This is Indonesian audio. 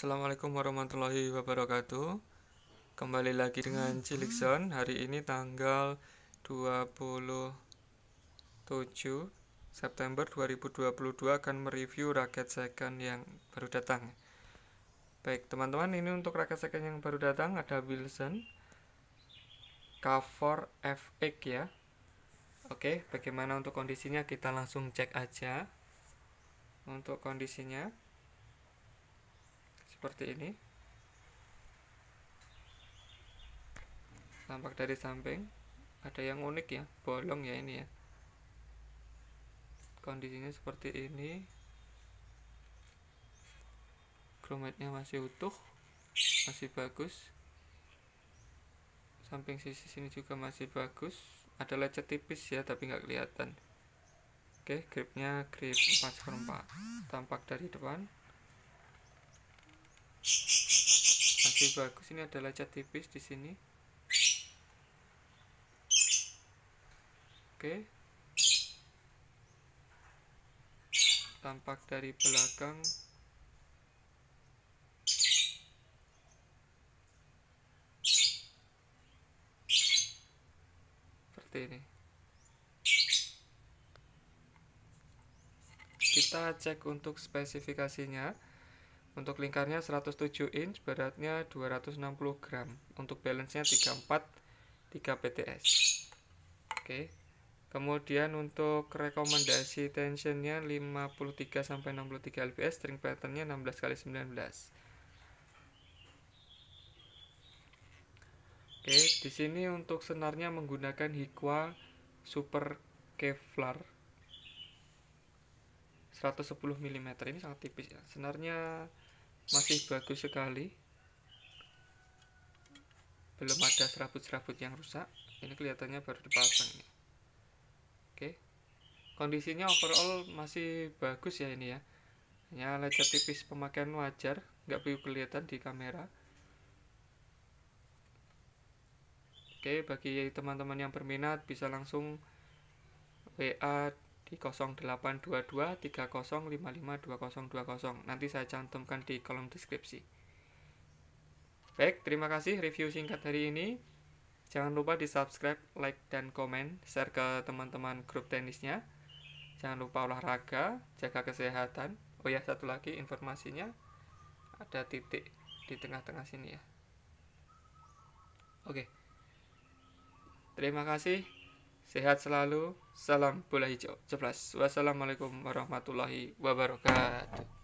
Assalamualaikum warahmatullahi wabarakatuh Kembali lagi dengan Cilikson. Hari ini tanggal 27 September 2022 akan mereview raket second yang baru datang Baik teman-teman ini untuk raket second yang baru datang ada Wilson k FX ya Oke bagaimana untuk kondisinya kita langsung cek aja Untuk kondisinya seperti ini tampak dari samping ada yang unik ya bolong ya ini ya kondisinya seperti ini kromatnya masih utuh masih bagus samping sisi sini juga masih bagus ada lecet tipis ya tapi nggak kelihatan oke gripnya grip 4 4 tampak dari depan masih bagus ini adalah cat tipis di sini oke tampak dari belakang seperti ini kita cek untuk spesifikasinya untuk lingkarnya 107 inch, beratnya 260 gram. Untuk balance-nya 34 3 PTS. Oke. Kemudian untuk rekomendasi tensionnya 53 sampai 63 lbs, string patternnya 16 kali 19. Oke, di sini untuk senarnya menggunakan Hikwa Super Kevlar 110 mm ini sangat tipis ya senarnya masih bagus sekali belum ada serabut-serabut yang rusak ini kelihatannya baru dipasang ya. oke kondisinya overall masih bagus ya ini ya hanya lecet tipis pemakaian wajar nggak perlu kelihatan di kamera oke bagi teman-teman yang berminat bisa langsung WA di 082230552020. Nanti saya cantumkan di kolom deskripsi. Baik, terima kasih review singkat hari ini. Jangan lupa di subscribe, like, dan komen, share ke teman-teman grup tenisnya. Jangan lupa olahraga, jaga kesehatan. Oh ya, satu lagi informasinya ada titik di tengah-tengah sini ya. Oke. Terima kasih. Sehat selalu. Salam bola hijau. sebelas. Wassalamualaikum warahmatullahi wabarakatuh.